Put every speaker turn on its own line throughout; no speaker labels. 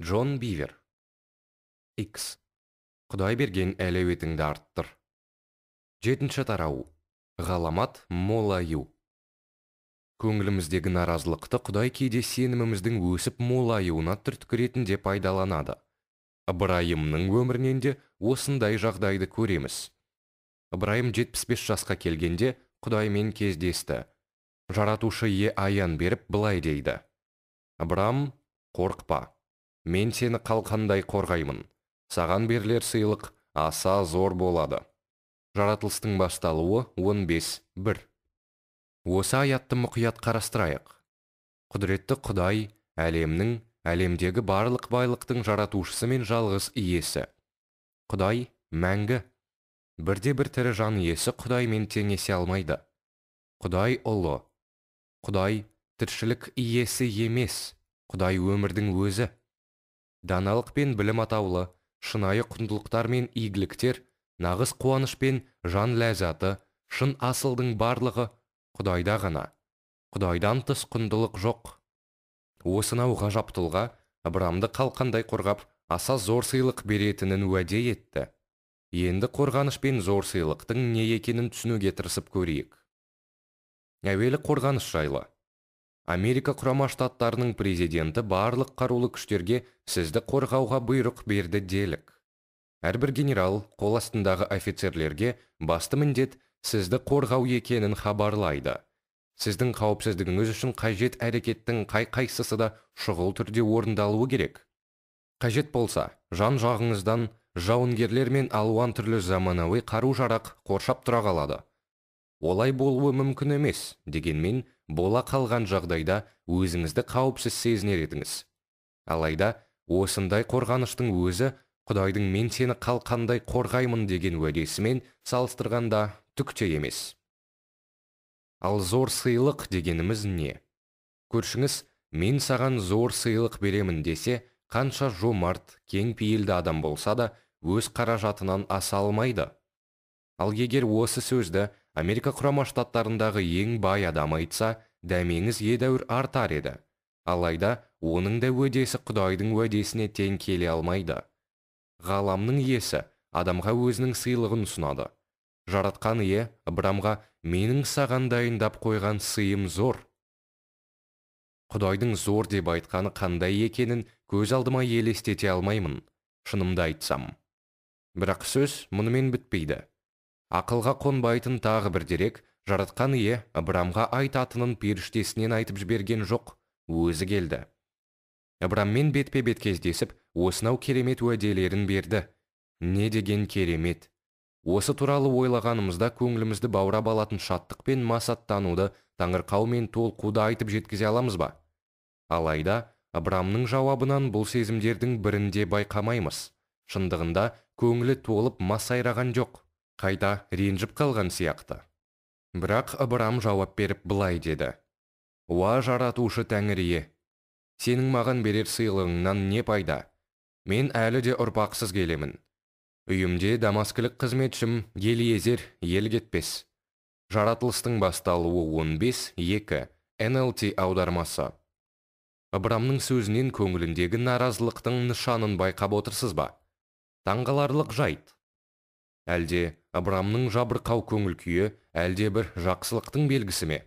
джон бивер x құдай берген әлеуетіңді арттыр жетінші тарау ғаламат молаю көңіліміздегі наразылықты құдай кейде сеніміміздің өсіп молаюына түрткі ретінде пайдаланады ыбырайымның өмірінен де осындай жағдайды көреміз ыбырайым 75 жасқа келгенде құдаймен кездесті жаратушы ие аян беріп былай дейді ыбырам қорқпа мен сені қалқандай қорғаймын саған берлер сыйлық аса зор болады жаратылыстың басталуы 15.1 осы аятты мұқият қарастырайық құдіретті құдай әлемнің әлемдегі барлық байлықтың жаратушысы мен жалғыз иесі құдай мәңгі бірде бір тірі жан иесі құдаймен теңесе алмайды құдай ұлы құдай тіршілік иесі емес құдай өмірдің өзі даналық пен білім атаулы шынайы құндылықтар мен игіліктер нағыз қуаныш пен жан ләззаты шын асылдың барлығы құдайда ғана құдайдан тыс құндылық жоқ осынау ғажап тұлға ыбырамды қалқандай қорғап аса зор сыйлық беретінін уәде етті енді қорғаныш пен зор сыйлықтың не екенін түсінуге тырысып көрейік әуелі қорғаныш жайлы америка құрама штаттарының президенті барлық қарулы күштерге сізді қорғауға бұйрық берді делік әрбір генерал қол астындағы офицерлерге басты міндет сізді қорғау екенін хабарлайды сіздің қауіпсіздігіңіз үшін қажет әрекеттің қай қайсысы да шұғыл түрде орындалуы керек қажет болса жан жағыңыздан жауынгерлер мен алуан түрлі заманауи қару жарақ қоршап тұра қалады олай болуы мүмкін емес дегенмен бола қалған жағдайда өзіңізді қауіпсіз сезінер едіңіз алайда осындай қорғаныштың өзі құдайдың мен сені қалқандай қорғаймын деген уәдесімен салыстырғанда түк те емес ал зор сыйлық дегеніміз не көршіңіз мен саған зор сыйлық беремін десе қанша жомарт кең пейілді адам болса да өз қаражатынан аса алмайды ал егер осы сөзді америка құрама штаттарындағы ең бай адам айтса дәмеңіз едәуір артар еді алайда оның да өдесі құдайдың өдесіне тең келе алмайды ғаламның иесі адамға өзінің сыйлығын ұсынады жаратқан ие Абрамға менің саған дайындап қойған сыйым зор құдайдың зор деп айтқаны қандай екенін көз алдыма елестете алмаймын шынымды айтсам бірақ сөз мұнымен бітпейді ақылға қонбайтын тағы бір дерек жаратқан ие ыбырамға айтатынын періштесінен айтып жіберген жоқ өзі келді ыбыраммен бетпе бет кездесіп осынау керемет уәделерін берді не деген керемет осы туралы ойлағанымызда көңілімізді баурап алатын шаттық пен масаттануды таңырқау мен толқуды айтып жеткізе аламыз ба алайда ыбырамның жауабынан бұл сезімдердің бірін де байқамаймыз шындығында көңілі толып масайраған жоқ қайта ренжіп қалған сияқты бірақ ыбырам жауап беріп былай деді уа жаратушы тәңірие сенің маған берер сыйлығыңнан не пайда мен әлі де ұрпақсыз келемін үйімде дамаскілік қызметшім ел езер, ел кетпес жаратылыстың басталуы 15-2 нлт аудармасы ыбырамның сөзінен көңіліндегі наразылықтың нышанын байқап отырсыз ба таңғаларлық жайт әлде Абрамның жабырқау көңіл күйі әлде бір жақсылықтың белгісі ме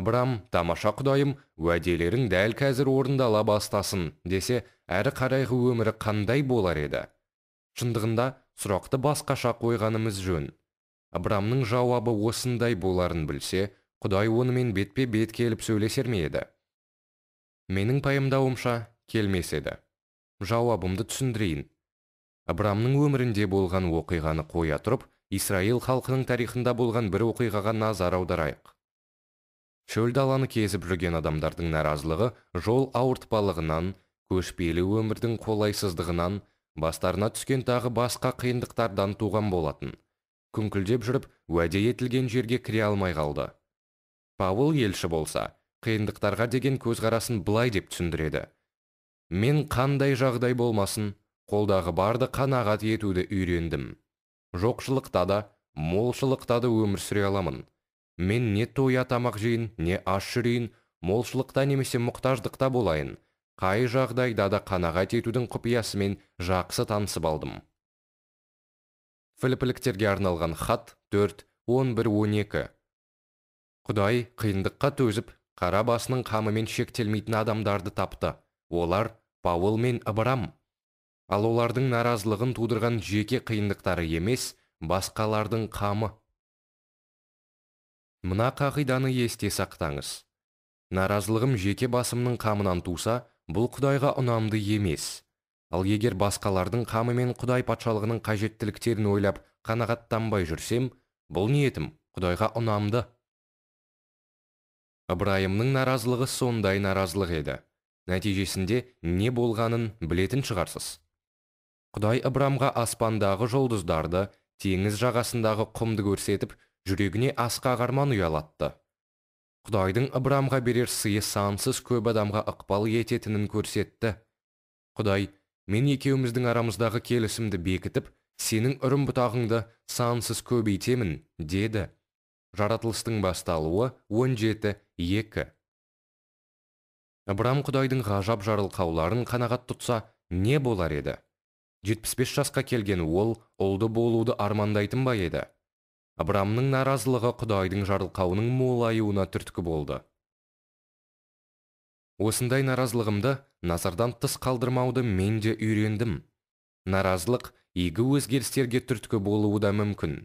«Абрам, тамаша құдайым уәделерің дәл қазір орындала бастасын десе әрі қарайғы өмірі қандай болар еді шындығында сұрақты басқаша қойғанымыз жөн Абрамның жауабы осындай боларын білсе құдай онымен бетпе бет келіп сөйлесер ме еді менің пайымдауымша келмес еді жауабымды түсіндірейін абрамның өмірінде болған оқиғаны қоя тұрып исраил халқының тарихында болған бір оқиғаға назар аударайық шөл даланы кезіп жүрген адамдардың наразылығы жол ауыртпалығынан көшпелі өмірдің қолайсыздығынан бастарына түскен тағы басқа қиындықтардан туған болатын күңкілдеп жүріп уәде етілген жерге кіре алмай қалды павел елші болса қиындықтарға деген көзқарасын былай деп түсіндіреді мен қандай жағдай болмасын қолдағы барды қанағат етуді үйрендім жоқшылықта да молшылықта да өмір сүре аламын мен не тоя тамақ жейін не аш жүрейін молшылықта немесе мұқтаждықта болайын қай жағдайда да қанағат етудің құпиясымен жақсы танысып алдым Филиппиліктерге арналған хат 4.11.12 құдай қиындыққа төзіп қара басының қамымен шектелмейтін адамдарды тапты олар паул мен ыбырам ал олардың наразылығын тудырған жеке қиындықтары емес басқалардың қамы мына қағиданы есте сақтаңыз наразылығым жеке басымның қамынан туса бұл құдайға ұнамды емес ал егер басқалардың қамы мен құдай патшалығының қажеттіліктерін ойлап қанағаттанбай жүрсем бұл ниетім құдайға ұнамды ыбырайымның наразылығы сондай наразылық еді нәтижесінде не болғанын білетін шығарсыз құдай ыбрамға аспандағы жұлдыздарды теңіз жағасындағы құмды көрсетіп жүрегіне асқа арман ұялатты құдайдың ыбрамға берер сыйы сансыз көп адамға ықпал ететінін көрсетті құдай мен екеуміздің арамыздағы келісімді бекітіп сенің үрім бұтағыңды сансыз көбейтемін деді жаратылыстың басталуы 17 екі. ыбырам құдайдың ғажап жарылқауларын қанағат тұтса не болар еді 75 жасқа келген ол ұлды болуды армандайтын ба еді абрамның наразылығы құдайдың жарылқауының молаюына түрткі болды осындай наразылығымды назардан тыс қалдырмауды мен де үйрендім наразылық игі өзгерістерге түрткі болуы да мүмкін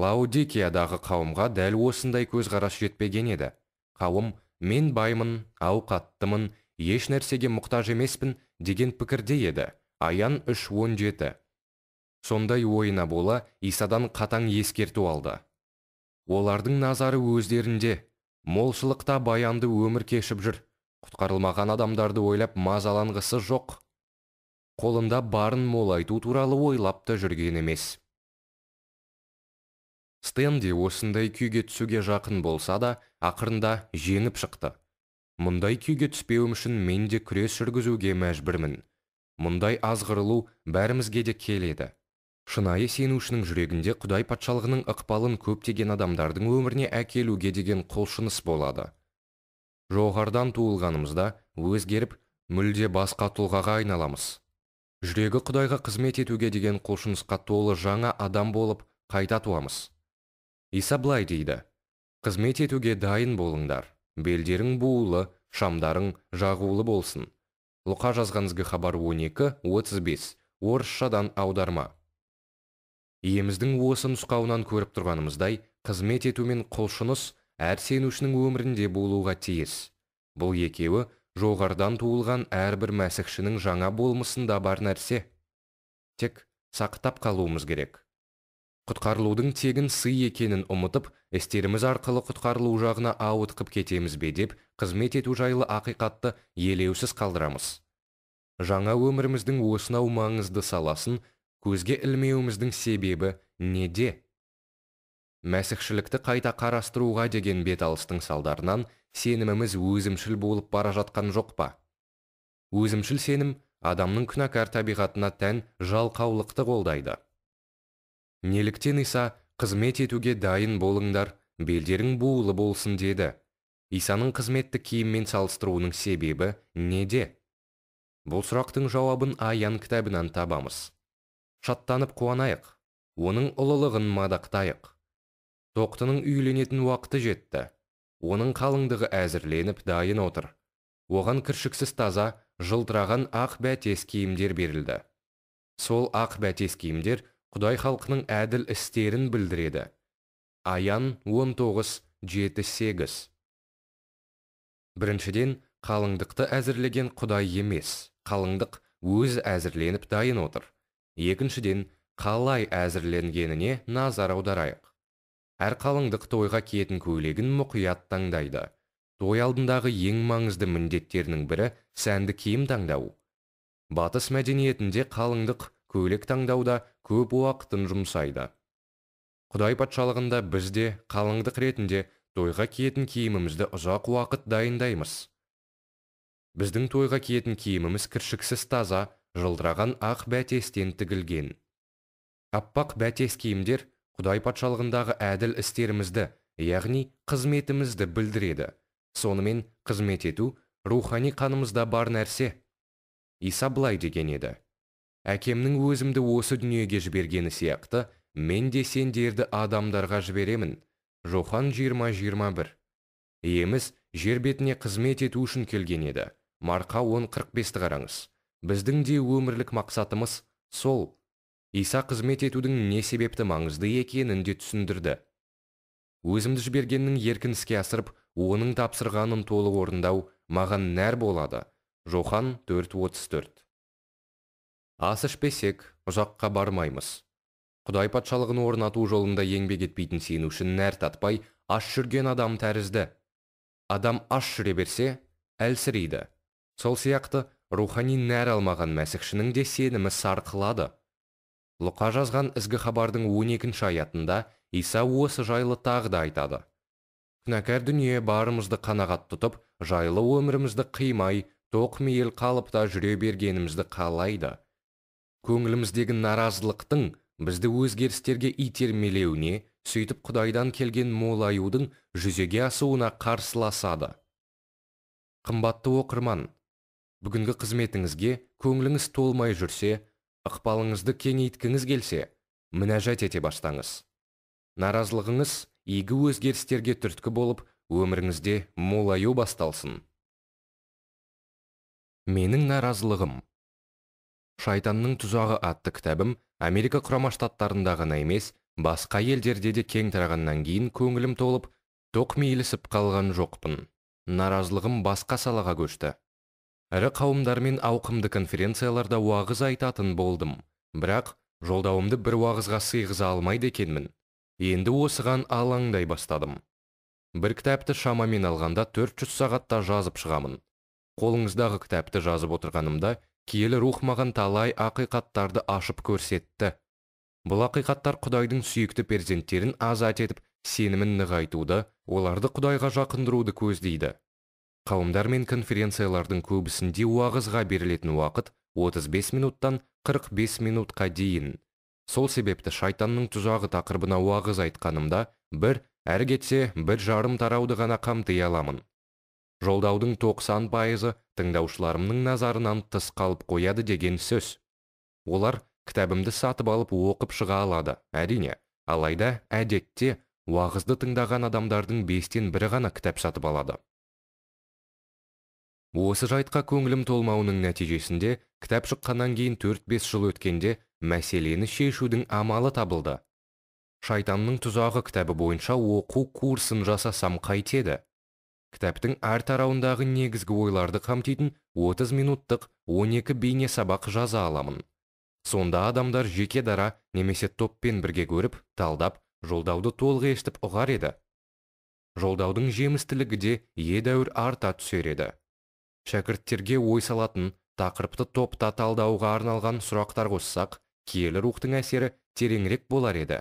лаудикиядағы қауымға дәл осындай көзқарас жетпеген еді қауым мен баймын ауқаттымын еш нәрсеге мұқтаж емеспін деген пікірде еді аян 3.17. Сондай ойына бола Исадан қатаң ескерту алды. Олардың назары өздерінде, молшылықта баянды өмір кешіп жүр, құтқарылмаған адамдарды ойлап мазаланғысы жоқ. Қолында барын айту туралы ойлап та жүрген емес. Стенди осындай күйге түсуге жақын болса да, ақырында женіп шықты. Мұндай күйге түспеуім үшін мен де күрес жүргізуге мәжбүрмін мұндай азғырылу бәрімізге де келеді шынайы сенушінің жүрегінде құдай патшалығының ықпалын көптеген адамдардың өміріне әкелуге деген құлшыныс болады жоғардан туылғанымызда өзгеріп мүлде басқа тұлғаға айналамыз жүрегі құдайға қызмет етуге деген құлшынысқа толы жаңа адам болып қайта туамыз иса былай дейді қызмет етуге дайын болыңдар белдерің буылы шамдарың жағулы болсын лұқа жазған хабар 12-35 орысшадан аударма иеміздің осы нұсқауынан көріп тұрғанымыздай қызмет ету мен құлшыныс әр сенушінің өмірінде болуға тиіс бұл екеуі жоғардан туылған әрбір мәсіхшінің жаңа болмысында бар нәрсе тек сақтап қалуымыз керек құтқарылудың тегін сый екенін ұмытып істеріміз арқылы құтқарылу жағына ауытқып кетеміз бе деп қызмет ету жайлы ақиқатты елеусіз қалдырамыз жаңа өміріміздің осынау маңызды саласын көзге ілмеуіміздің себебі неде мәсіхшілікті қайта қарастыруға деген беталыстың салдарынан сеніміміз өзімшіл болып бара жатқан жоқ па өзімшіл сенім адамның күнәкар табиғатына тән жалқаулықты қолдайды неліктен иса қызмет етуге дайын болыңдар белдерің буылы болсын деді исаның қызметті киіммен салыстыруының себебі неде бұл сұрақтың жауабын аян кітабынан табамыз шаттанып қуанайық оның ұлылығын мадақтайық тоқтының үйленетін уақыты жетті оның қалыңдығы әзірленіп дайын отыр оған кіршіксіз таза жылтыраған ақ бәтес киімдер берілді сол ақ бәтес киімдер құдай халқының әділ істерін білдіреді аян 19.78 біріншіден қалыңдықты әзірлеген құдай емес қалыңдық өз әзірленіп дайын отыр екіншіден қалай әзірленгеніне назар аударайық әр қалыңдық тойға киетін көйлегін мұқият таңдайды той алдындағы ең маңызды міндеттерінің бірі сәнді киім таңдау батыс мәдениетінде қалыңдық көйлек таңдауда көп уақытын жұмсайды құдай патшалығында бізде қалыңдық ретінде тойға киетін киімімізді ұзақ уақыт дайындаймыз біздің тойға киетін киіміміз кіршіксіз таза жылдыраған ақ бәтестен тігілген аппақ бәтес киімдер құдай патшалығындағы әділ істерімізді яғни қызметімізді білдіреді сонымен қызмет ету рухани қанымызда бар нәрсе иса былай деген еді әкемнің өзімді осы дүниеге жібергені сияқты мен де сендерді адамдарға жіберемін жохан 20-21 иеміз жер бетіне қызмет ету үшін келген еді марқа 1045 45 ті қараңыз біздің де өмірлік мақсатымыз сол иса қызмет етудің не себепті маңызды екенін де түсіндірді өзімді жібергеннің еркін іске асырып оның тапсырғанын толық орындау маған нәр болады жохан 4.34 ас ішпесек ұзаққа бармаймыз құдай патшалығын орнату жолында еңбек етпейтін үшін нәр татпай аш жүрген адам тәрізді адам аш жүре берсе әлсірейді сол сияқты рухани нәр алмаған мәсіхшінің де сенімі сарқылады лұқа жазған ізгі хабардың 12 аятында иса осы жайлы тағы да айтады күнәкар дүние барымызды қанағат тұтып жайлы өмірімізді қимай тоқ мейіл қалыпта жүре бергенімізді қалайды көңіліміздегі наразылықтың бізді өзгерістерге итермелеуіне сөйтіп құдайдан келген молаюдың жүзеге асуына қарсыласады қымбатты оқырман бүгінгі қызметіңізге көңіліңіз толмай жүрсе ықпалыңызды кеңейткіңіз келсе мінәжат ете бастаңыз наразылығыңыз игі өзгерістерге түрткі болып өміріңізде молаю басталсын менің наразылығым шайтанның тұзағы атты кітабым америка құрама штаттарында ғана емес басқа елдерде де кең тарағаннан кейін көңілім толып тоқ қалған жоқпын наразылығым басқа салаға көшті ірі қауымдармен ауқымды конференцияларда уағыз айтатын болдым бірақ жолдауымды бір уағызға сыйғыза алмайды екенмін енді осыған алаңдай бастадым бір кітапты шамамен алғанда 400 сағатта жазып шығамын қолыңыздағы кітапты жазып отырғанымда киелі рух маған талай ақиқаттарды ашып көрсетті бұл ақиқаттар құдайдың сүйікті перзенттерін азат етіп сенімін нығайтуды оларды құдайға жақындыруды көздейді қауымдар мен конференциялардың көбісінде уағызға берілетін уақыт 35 минуттан 45 минутқа дейін сол себепті шайтанның тұзағы тақырыбына уағыз айтқанымда бір әрі кетсе бір жарым тарауды ғана қамти аламын жолдаудың 90 пайызы тыңдаушыларымның назарынан тыс қалып қояды деген сөз олар кітабымды сатып алып оқып шыға алады әрине алайда әдетте уағызды тыңдаған адамдардың бестен бірі ғана кітап сатып алады осы жайтқа көңілім толмауының нәтижесінде кітап шыққаннан кейін 4-5 жыл өткенде мәселені шешудің амалы табылды шайтанның тұзағы кітабы бойынша оқу курсын жасасам қайтеді кітаптың әр тарауындағы негізгі ойларды қамтитын 30 минуттық 12 бейне сабақ жаза аламын сонда адамдар жеке дара немесе топпен бірге көріп талдап жолдауды толық естіп ұғар еді жолдаудың жемістілігі де едәуір арта түсер еді шәкірттерге ой салатын тақырыпты топта талдауға арналған сұрақтар қоссақ киелі рухтың әсері тереңірек болар еді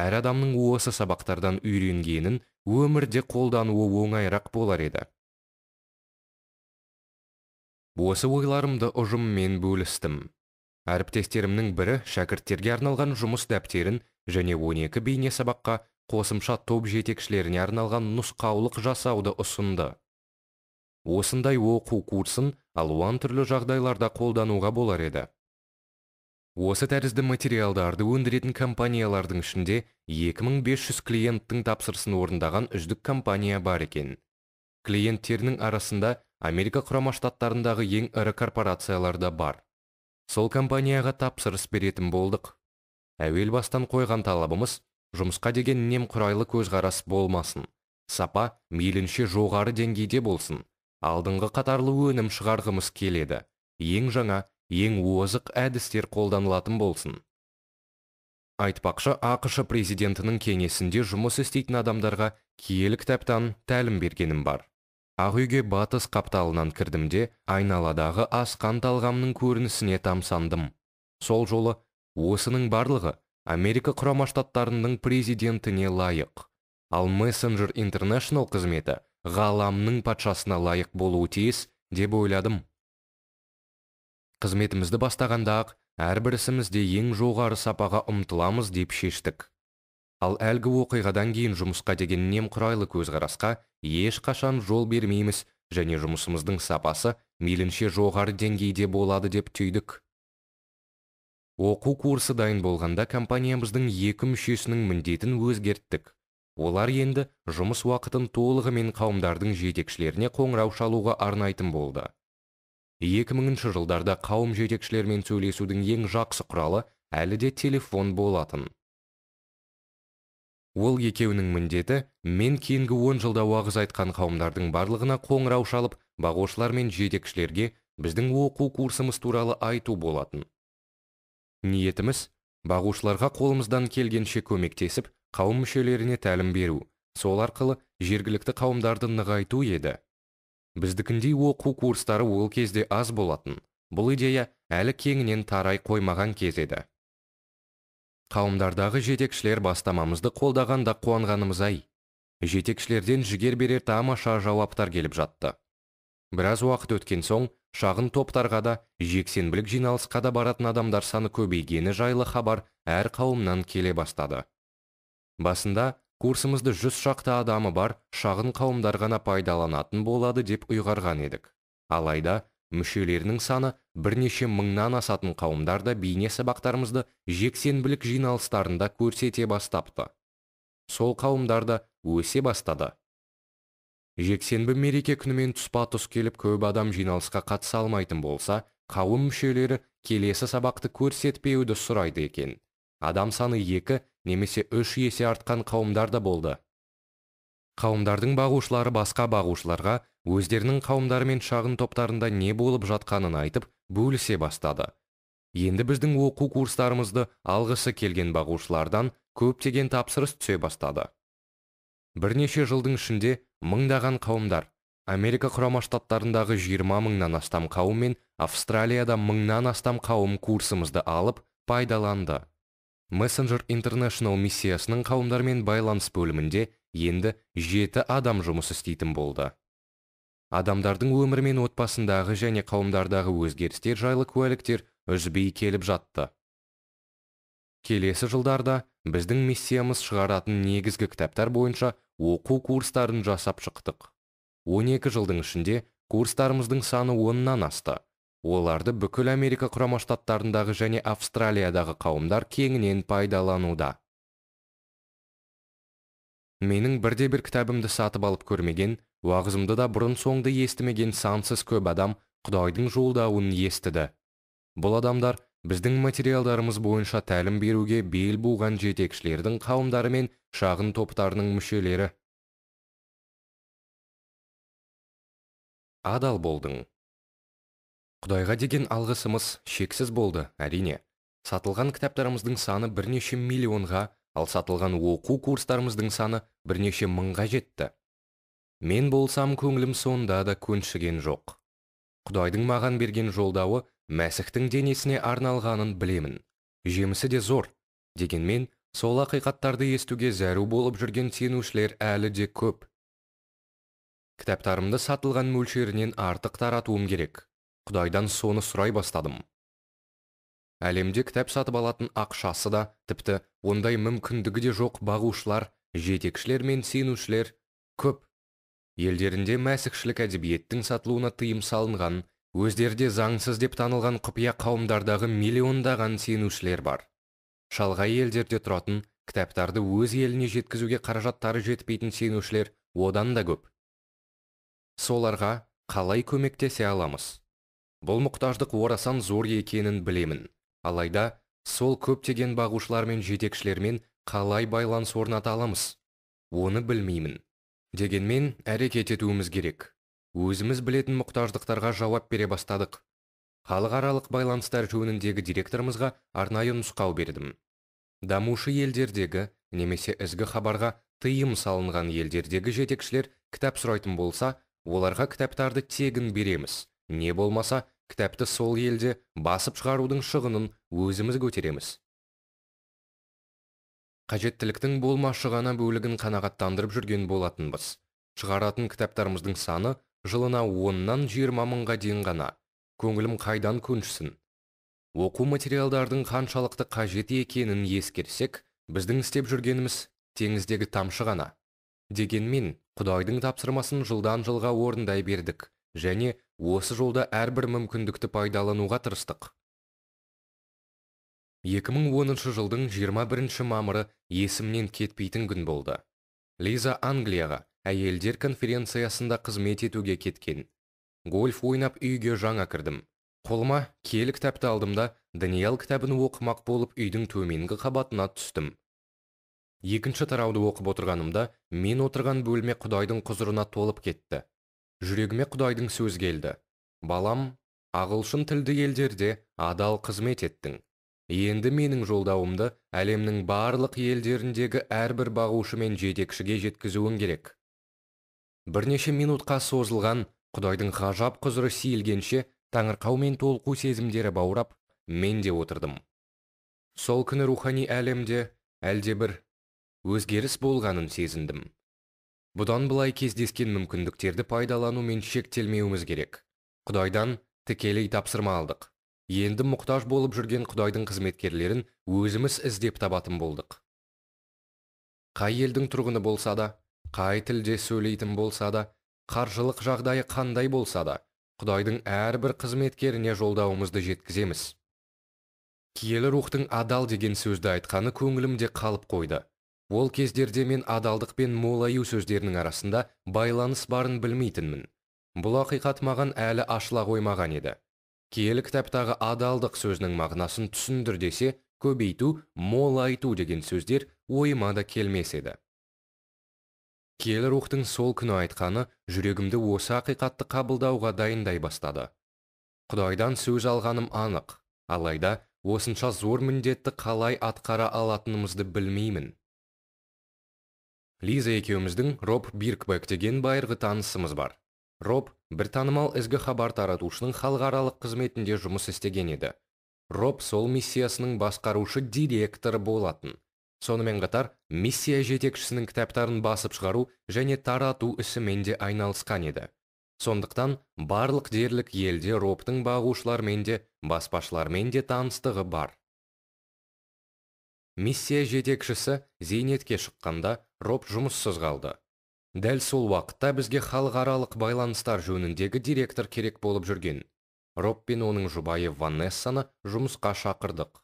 әр адамның осы сабақтардан үйренгенін өмірде қолдануы оңайырақ болар еді осы ойларымды ұжыммен бөлістім әріптестерімнің бірі шәкірттерге арналған жұмыс дәптерін және 12 бейне сабаққа қосымша топ жетекшілеріне арналған нұсқаулық жасауды ұсынды осындай оқу курсын алуан түрлі жағдайларда қолдануға болар еді осы тәрізді материалдарды өндіретін компаниялардың ішінде 2500 клиенттің тапсырысын орындаған үздік компания бар екен клиенттерінің арасында америка құрама штаттарындағы ең ірі корпорациялар да бар сол компанияға тапсырыс беретін болдық әуел бастан қойған талабымыз жұмысқа деген құрайлы көзқарас болмасын сапа мейлінше жоғары деңгейде болсын алдыңғы қатарлы өнім шығарғымыз келеді ең жаңа ең озық әдістер қолданылатын болсын айтпақшы ақш президентінің кеңесінде жұмыс істейтін адамдарға киелі кітаптан тәлім бергенім бар ақ үйге батыс қапталынан кірдімде айналадағы асқан талғамның көрінісіне тамсандым сол жолы осының барлығы америка құрама штаттарының президентіне лайық ал мессенджер интернешнл қызметі ғаламның патшасына лайық болуы тиіс деп ойладым қызметімізді бастағанда ақ әрбір ісімізде ең жоғары сапаға ұмтыламыз деп шештік ал әлгі оқиғадан кейін жұмысқа деген немқұрайлы көзқарасқа ешқашан жол бермейміз және жұмысымыздың сапасы мейлінше жоғары деңгейде болады деп түйдік оқу курсы дайын болғанда компаниямыздың екі мүшесінің міндетін өзгерттік олар енді жұмыс уақытын толығымен қауымдардың жетекшілеріне қоңырау шалуға арнайтын болды 2000 жылдарда қауым жетекшілермен сөйлесудің ең жақсы құралы әлі де телефон болатын ол екеуінің міндеті мен кейінгі 10 жылда уағыз айтқан қауымдардың барлығына қоңырау шалып бағушылар мен жетекшілерге біздің оқу курсымыз туралы айту болатын ниетіміз бағушыларға қолымыздан келгенше көмектесіп қауым мүшелеріне тәлім беру сол арқылы жергілікті қауымдарды нығайту еді біздікіндей оқу курстары ол кезде аз болатын бұл идея әлі кеңінен тарай қоймаған кез қауымдардағы жетекшілер бастамамызды қолдағанда қуанғанымыз ай жетекшілерден жігер берер тамаша жауаптар келіп жатты біраз уақыт өткен соң шағын топтарға да жексенбілік жиналысқа да баратын адамдар саны көбейгені жайлы хабар әр қауымнан келе бастады басында курсымызды жүз шақты адамы бар шағын қауымдар ғана пайдаланатын болады деп ұйғарған едік алайда мүшелерінің саны бірнеше мыңнан асатын қауымдар да бейне сабақтарымызды жексенбілік жиналыстарында көрсете бастапты сол қауымдар да өсе бастады жексенбі мереке күнімен тұспа тұс келіп көп адам жиналысқа қатыса алмайтын болса қауым мүшелері келесі сабақты көрсетпеуді сұрайды екен адам саны екі немесе үш есе артқан қауымдар да болды қауымдардың бағушылары басқа бағушыларға өздерінің қауымдары мен шағын топтарында не болып жатқанын айтып бөлісе бастады енді біздің оқу курстарымызды алғысы келген бағушылардан көптеген тапсырыс түсе бастады бірнеше жылдың ішінде мыңдаған қауымдар америка құрама штаттарындағы 20 мыңнан астам қауым мен австралияда мыңнан астам қауым курсымызды алып пайдаланды мессенджер International миссиясының қауымдармен байланыс бөлімінде енді жеті адам жұмыс істейтін болды адамдардың өмірмен мен отбасындағы және қауымдардағы өзгерістер жайлы куәліктер үзбей келіп жатты келесі жылдарда біздің миссиямыз шығаратын негізгі кітаптар бойынша оқу курстарын жасап шықтық 12 жылдың ішінде курстарымыздың саны оннан асты оларды бүкіл америка құрама штаттарындағы және австралиядағы қауымдар кеңінен пайдалануда менің бірде бір кітабымды сатып алып көрмеген уағызымды да бұрын соңды естімеген сансыз көп адам құдайдың жолдауын естіді бұл адамдар біздің материалдарымыз бойынша тәлім беруге бел буған жетекшілердің қауымдары мен шағын топтарының мүшелері адал болдың құдайға деген алғысымыз шексіз болды әрине сатылған кітаптарымыздың саны бірнеше миллионға ал сатылған оқу курстарымыздың саны бірнеше мыңға жетті мен болсам көңілім сонда да көншіген жоқ құдайдың маған берген жолдауы мәсіхтің денесіне арналғанын білемін жемісі де зор дегенмен сол ақиқаттарды естуге зәру болып жүрген сенушілер әлі де көп кітаптарымды сатылған мөлшерінен артық таратуым керек құдайдан соны сұрай бастадым әлемде кітап сатып алатын ақшасы да тіпті ондай мүмкіндігі де жоқ бағушылар жетекшілер мен сенушілер көп елдерінде мәсікшілік әдебиеттің сатылуына тыйым салынған өздерде заңсыз деп танылған құпия қауымдардағы миллиондаған сенушілер бар шалғай елдерде тұратын кітаптарды өз еліне жеткізуге қаражаттары жетпейтін сенушілер одан да көп соларға қалай көмектесе аламыз бұл мұқтаждық орасан зор екенін білемін алайда сол көптеген бағушылар мен жетекшілермен қалай байланыс орната аламыз оны білмеймін дегенмен әрекет етуіміз керек өзіміз білетін мұқтаждықтарға жауап бере бастадық халықаралық байланыстар жөніндегі директорымызға арнайы нұсқау бердім дамушы елдердегі немесе ізгі хабарға тыйым салынған елдердегі жетекшілер кітап сұрайтын болса оларға кітаптарды тегін береміз не болмаса кітапты сол елде басып шығарудың шығынын өзіміз көтереміз қажеттіліктің болмашы ғана бөлігін қанағаттандырып жүрген болатынбыз шығаратын кітаптарымыздың саны жылына оннан жиырма мыңға дейін ғана көңілім қайдан көншісін оқу материалдардың қаншалықты қажет екенін ескерсек біздің істеп жүргеніміз теңіздегі тамшы ғана дегенмен құдайдың тапсырмасын жылдан жылға орындай бердік және осы жолда әрбір мүмкіндікті пайдалануға тырыстық 2010 жылдың 21 мамыры есімнен кетпейтін күн болды лиза англияға әйелдер конференциясында қызмет етуге кеткен гольф ойнап үйге жаңа кірдім қолыма киелі кітапты алдым да кітабын оқымақ болып үйдің төменгі қабатына түстім екінші тарауды оқып отырғанымда мен отырған бөлме құдайдың құзырына толып кетті жүрегіме құдайдың сөз келді балам ағылшын тілді елдерде адал қызмет еттің енді менің жолдауымды әлемнің барлық елдеріндегі әрбір бағушы мен жетекшіге жеткізуің керек бірнеше минутқа созылған құдайдың ғажап құзыры сейілгенше таңырқау мен толқу сезімдері баурап мен де отырдым сол күні рухани әлемде әлдебір өзгеріс болғанын сезіндім бұдан былай кездескен мүмкіндіктерді пайдалану мен шектелмеуіміз керек құдайдан тікелей тапсырма алдық енді мұқтаж болып жүрген құдайдың қызметкерлерін өзіміз іздеп табатын болдық қай елдің тұрғыны болса да қай тілде сөйлейтін болса да қаржылық жағдайы қандай болса да құдайдың әрбір қызметкеріне жолдауымызды жеткіземіз киелі рухтың адал деген сөзді айтқаны көңілімде қалып қойды ол кездерде мен адалдық пен молаю сөздерінің арасында байланыс барын білмейтінмін бұл ақиқат маған әлі ашыла қоймаған еді киелі кітаптағы адалдық сөзінің мағынасын түсіндір десе көбейту мол деген сөздер ойыма да келмес еді рухтың сол күні айтқаны жүрегімді осы ақиқатты қабылдауға дайындай бастады құдайдан сөз алғаным анық алайда осынша зор міндетті қалай атқара алатынымызды білмеймін лиза екеуміздің роб биркбек деген байырғы танысымыз бар роб бір танымал ізгі хабар таратушының халықаралық қызметінде жұмыс істеген еді роб сол миссиясының басқарушы директоры болатын сонымен қатар миссия жетекшісінің кітаптарын басып шығару және тарату ісімен де айналысқан еді сондықтан барлық дерлік елде робтың бағушылармен де баспашылармен де таныстығы бар миссия жетекшісі зейнетке шыққанда роб жұмыссыз қалды дәл сол уақытта бізге халықаралық байланыстар жөніндегі директор керек болып жүрген роб пен оның жұбайы ванессаны жұмысқа шақырдық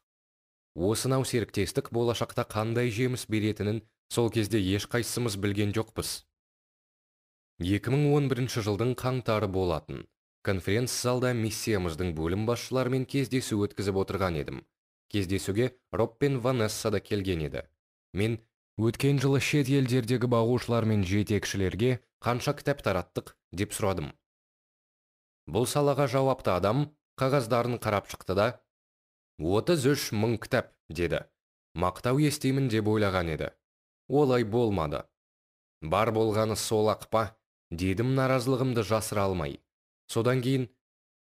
осынау серіктестік болашақта қандай жеміс беретінін сол кезде ешқайсымыз білген жоқпыз 2011 жылдың қаңтары болатын конференц залда миссиямыздың бөлім басшыларымен кездесу өткізіп отырған едім кездесуге роб пен ванесса да келген еді мен өткен жылы шет елдердегі бағушылар мен жетекшілерге қанша кітап тараттық деп сұрадым бұл салаға жауапты адам қағаздарын қарап шықты да отыз үш мың кітап деді мақтау естимін деп ойлаған еді олай болмады бар болғаны сол ақпа дедім наразылығымды жасыра алмай содан кейін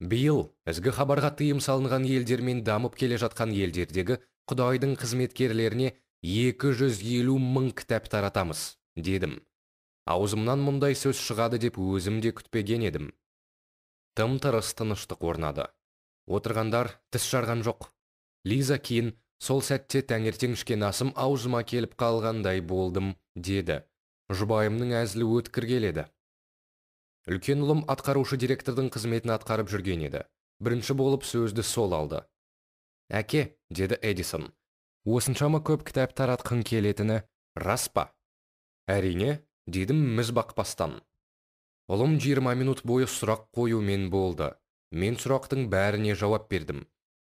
биыл ізгі хабарға тыйым салынған елдер дамып келе жатқан елдердегі құдайдың қызметкерлеріне Екі елу мың кітап таратамыз дедім аузымнан мұндай сөз шығады деп өзім де күтпеген едім тым тырыс тыныштық орнады отырғандар тіс жарған жоқ лиза кейін сол сәтте таңертең ішкен асым аузыма келіп қалғандай болдым деді жұбайымның әзілі өткір келеді үлкен ұлым атқарушы директордың қызметін атқарып жүрген еді бірінші болып сөзді сол алды әке деді эдисон осыншама көп кітап таратқың келетіні рас па әрине дедім міз бақпастан ұлым 20 минут бойы сұрақ қоюмен болды мен сұрақтың бәріне жауап бердім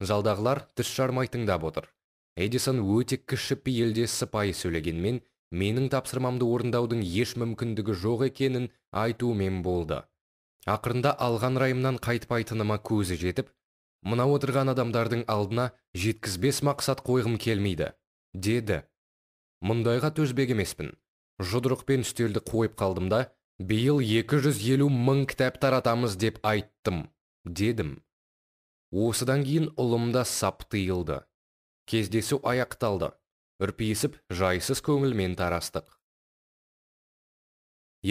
залдағылар тіс жармай тыңдап отыр эдисон өте кіші пейілде сыпайы сөйлегенмен менің тапсырмамды орындаудың еш мүмкіндігі жоқ екенін айтумен болды ақырында алған райымнан қайтпайтыныма көзі жетіп мына отырған адамдардың алдына жеткізбес мақсат қойғым келмейді деді мұндайға төзбек емеспін жұдырықпен үстелді қойып қалдым да биыл 250 мың кітап таратамыз деп айттым дедім осыдан кейін ұлым да сап тыйылды кездесу аяқталды үрпиісіп жайсыз көңілмен тарастық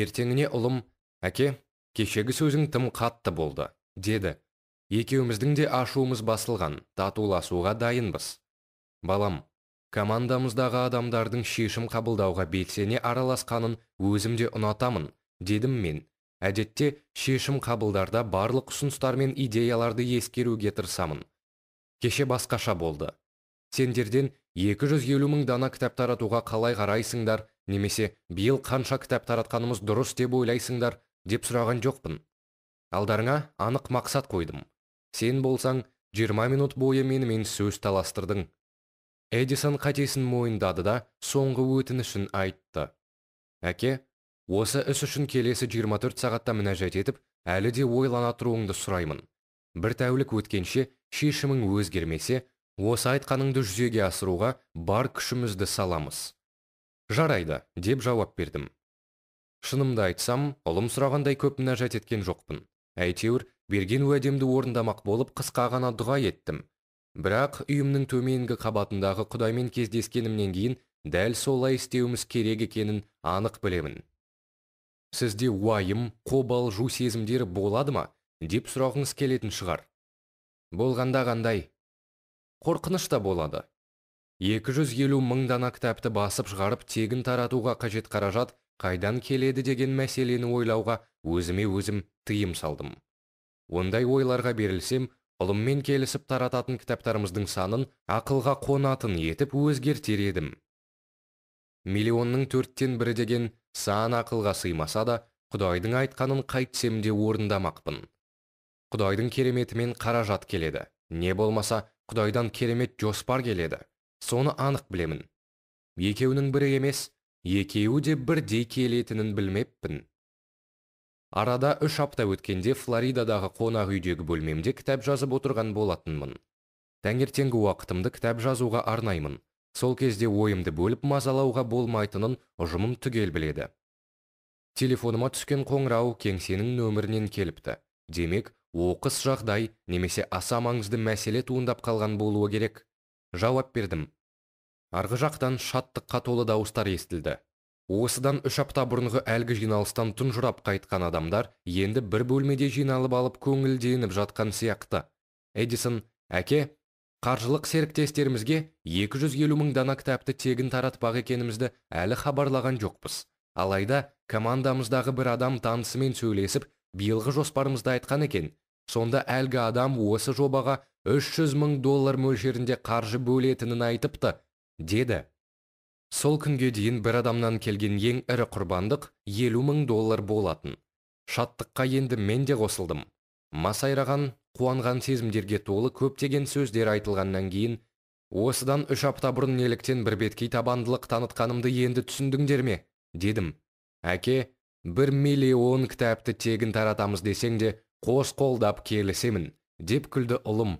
ертеңіне ұлым әке кешегі сөзің тым қатты болды деді екеуміздің де ашуымыз басылған татуласуға дайынбыз балам командамыздағы адамдардың шешім қабылдауға белсене араласқанын өзімде ұнатамын дедім мен әдетте шешім қабылдарда барлық ұсыныстар мен идеяларды ескеруге тырысамын кеше басқаша болды сендерден 250 мың дана кітап таратуға қалай қарайсыңдар немесе биыл қанша кітап таратқанымыз дұрыс деп ойлайсыңдар деп сұраған жоқпын алдарыңа анық мақсат қойдым сен болсаң 20 минут бойы менімен сөз таластырдың эдисон қатесін мойындады да соңғы өтінішін айтты әке осы іс үшін келесі 24 сағатта мінәжат етіп әлі де ойлана тұруыңды сұраймын бір тәулік өткенше шешімің өзгермесе осы айтқаныңды жүзеге асыруға бар күшімізді саламыз жарайды деп жауап бердім шынымды айтсам ұлым сұрағандай көп мінәжат еткен жоқпын әйтеуір берген уәдемді орындамақ болып қысқа ғана дұға еттім бірақ үйімнің төменгі қабатындағы құдаймен кездескенімнен кейін дәл солай істеуіміз керек екенін анық білемін сізде уайым қобалжу сезімдері болады ма деп сұрағыңыз келетін шығар болғанда қандай қорқыныш та болады 250 мың дана кітапты басып шығарып тегін таратуға қажет қаражат қайдан келеді деген мәселені ойлауға өзіме өзім тыйым салдым ондай ойларға берілсем ұлыммен келісіп тарататын кітаптарымыздың санын ақылға қонатын етіп өзгертер едім миллионның төрттен бірі деген сан ақылға сыймаса да құдайдың айтқанын қайтсем де орындамақпын құдайдың кереметімен қаражат келеді не болмаса құдайдан керемет жоспар келеді соны анық білемін екеуінің бірі емес екеуі де бірдей келетінін білмеппін арада үш апта өткенде флоридадағы қонақ үйдегі бөлмемде кітап жазып отырған болатынмын таңертеңгі уақытымды кітап жазуға арнаймын сол кезде ойымды бөліп мазалауға болмайтынын ұжымым түгел біледі телефоныма түскен қоңырау кеңсенің нөмірінен келіпті демек оқыс жағдай немесе аса маңызды мәселе туындап қалған болуы керек жауап бердім арғы жақтан шаттыққа толы дауыстар естілді осыдан үш апта бұрынғы әлгі жиналыстан тұнжырап қайтқан адамдар енді бір бөлмеде жиналып алып көңілденіп жатқан сияқты эдисон әке қаржылық серіктестерімізге 250 мың дана кітапты тегін таратпақ екенімізді әлі хабарлаған жоқпыз алайда командамыздағы бір адам танысымен сөйлесіп биылғы жоспарымызды айтқан екен сонда әлгі адам осы жобаға 300 мың доллар мөлшерінде қаржы бөлетінін айтыпты деді сол күнге дейін бір адамнан келген ең ірі құрбандық елу мың доллар болатын шаттыққа енді мен де қосылдым масайраған қуанған сезімдерге толы көптеген сөздер айтылғаннан кейін осыдан үш апта бұрын неліктен бірбеткей табандылық танытқанымды енді түсіндіңдер ме дедім әке бір миллион кітапты тегін таратамыз десең де қос қолдап келісемін деп күлді ұлым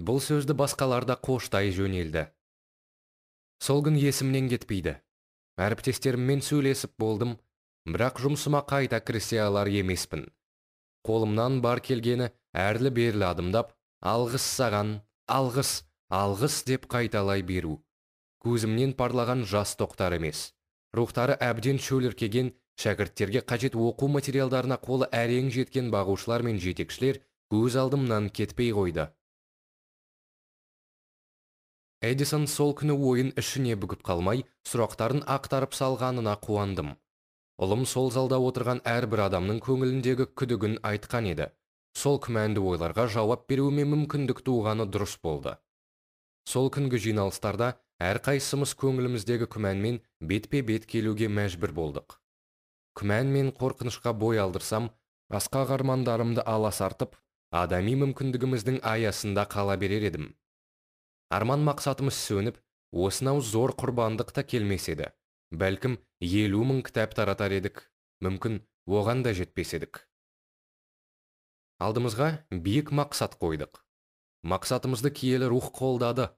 бұл сөзді басқалар да қоштай жөнелді сол күн есімнен кетпейді әріптестеріммен сөйлесіп болдым бірақ жұмысыма қайта кірісе алар емеспін қолымнан бар келгені әрлі берлі адымдап алғыс саған алғыс алғыс деп қайталай беру көзімнен парлаған жас тоқтар емес рухтары әбден шөліркеген шәкірттерге қажет оқу материалдарына қолы әрең жеткен бағушылар мен жетекшілер көз алдымнан кетпей қойды эдисон сол күні ойын ішіне бүгіп қалмай сұрақтарын ақтарып салғанына қуандым ұлым сол залда отырған әрбір адамның көңіліндегі күдігін айтқан еді сол күмәнді ойларға жауап беруіме мүмкіндік туғаны дұрыс болды сол күнгі жиналыстарда әрқайсымыз көңіліміздегі күмәнмен бетпе бет келуге мәжбүр болдық күмән мен қорқынышқа бой алдырсам асқақ армандарымды аласартып адами мүмкіндігіміздің аясында қала берер едім арман мақсатымыз сөніп осынау зор құрбандық та келмес бәлкім елу мың кітап таратар едік мүмкін оған да жетпес алдымызға биік мақсат қойдық мақсатымызды киелі рух қолдады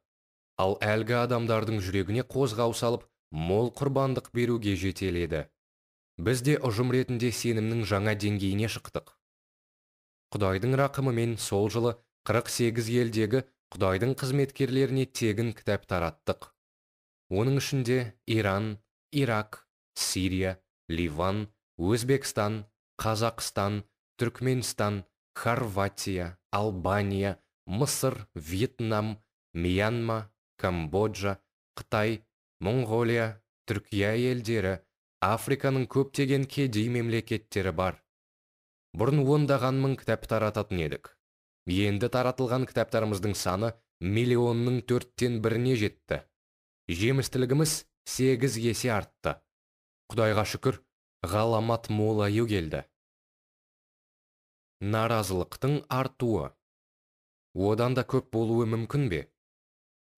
ал әлгі адамдардың жүрегіне қозғау салып мол құрбандық беруге жетеледі біз де ұжым ретінде сенімнің жаңа деңгейіне шықтық құдайдың рақымымен сол жылы 48 елдегі құдайдың қызметкерлеріне тегін кітап тараттық оның ішінде иран ирак сирия ливан өзбекстан қазақстан түркменстан хорватия албания мысыр вьетнам мьянма камбоджа қытай моңғолия түркия елдері африканың көптеген кедей мемлекеттері бар бұрын ондаған мың кітап тарататын едік енді таратылған кітаптарымыздың саны миллионның төрттен біріне жетті жемістілігіміз сегіз есе артты құдайға шүкір ғаламат молаю келді наразылықтың артуы одан да көп болуы мүмкін бе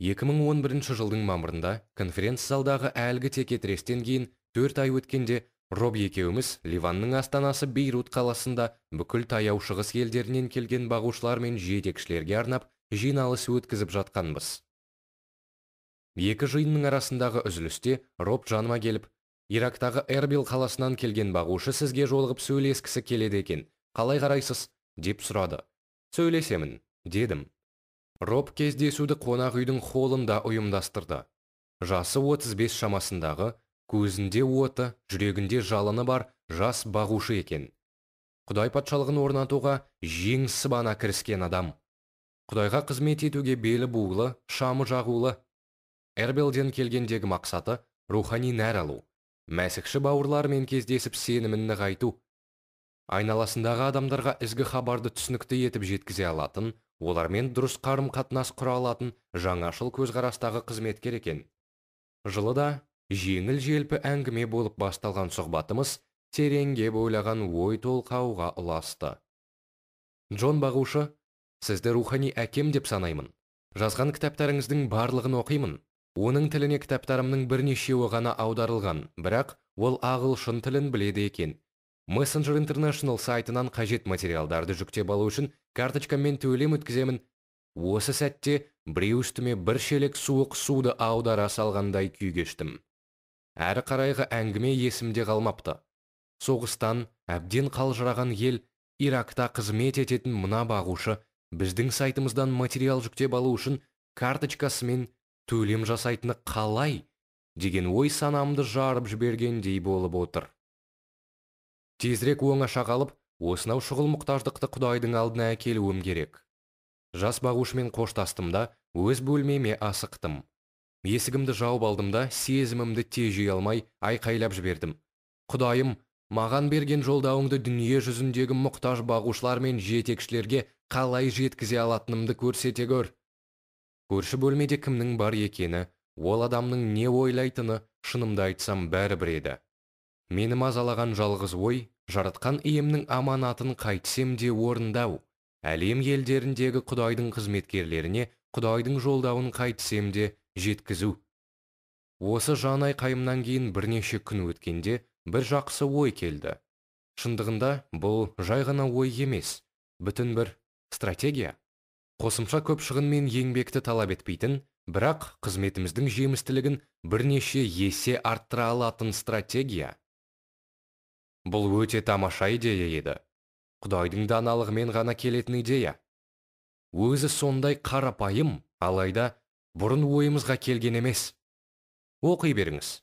2011 жылдың мамырында конференц залдағы әлгі текетірестен кейін төрт ай өткенде роб екеуміз ливанның астанасы бейрут қаласында бүкіл таяу шығыс елдерінен келген бағушылар мен жетекшілерге арнап жиналыс өткізіп жатқанбыз екі жиынның арасындағы үзілісте роб жаныма келіп ирактағы эрбил қаласынан келген бағушы сізге жолығып сөйлескісі келеді екен қалай қарайсыз деп сұрады сөйлесемін дедім роб кездесуді қонақ үйдің холында ұйымдастырды жасы 35 шамасындағы көзінде оты, жүрегінде жалыны бар жас бағушы екен құдай патшалығын орнатуға жең сыбана кіріскен адам құдайға қызмет етуге белі буулы шамы жағулы эрбелден келгендегі мақсаты рухани нәр алу мәсікші бауырлармен кездесіп сенімін нығайту айналасындағы адамдарға ізгі хабарды түсінікті етіп жеткізе алатын олармен дұрыс қарым қатынас құра алатын жаңашыл көзқарастағы қызметкер екен жылы да жеңіл желпі әңгіме болып басталған сұхбатымыз тереңге бойлаған ой толқауға ұласты джон бағушы сізді рухани әкем деп санаймын жазған кітаптарыңыздың барлығын оқимын оның тіліне кітаптарымның бірнешеуі ғана аударылған бірақ ол ағылшын тілін біледі екен Messenger International сайтынан қажет материалдарды жүктеп алу үшін карточкаммен төлем өткіземін осы сәтте біреу үстіме бір шелек суық суды аудара салғандай күй әрі қарайғы әңгіме есімде қалмапты соғыстан әбден қалжыраған ел иракта қызмет ететін мына бағушы біздің сайтымыздан материал жүктеп алу үшін карточкасымен төлем жасайтыны қалай деген ой санамды жарып жібергендей болып отыр тезірек оңаша қалып осынау шұғыл мұқтаждықты құдайдың алдына әкелуім керек жас бағушымен қоштастым да өз бөлмеме асықтым есігімді жауып алдым да сезімімді тежей алмай айқайлап жібердім құдайым маған берген жолдауыңды дүние жүзіндегі мұқтаж бағушылар мен жетекшілерге қалай жеткізе алатынымды көрсете көр көрші бөлмеде кімнің бар екені ол адамның не ойлайтыны шынымды айтсам бәрібір еді мені мазалаған жалғыз ой жаратқан иемнің аманатын қайтсем де орындау әлем елдеріндегі құдайдың қызметкерлеріне құдайдың жолдауын қайтсем де жеткізу осы жанай қайымнан кейін бірнеше күн өткенде бір жақсы ой келді шындығында бұл жай ғана ой емес бүтін бір стратегия қосымша көп шығын мен еңбекті талап етпейтін бірақ қызметіміздің жемістілігін бірнеше есе арттыра алатын стратегия бұл өте тамаша идея еді құдайдың мен ғана келетін идея өзі сондай қарапайым алайда бұрын ойымызға келген емес оқи беріңіз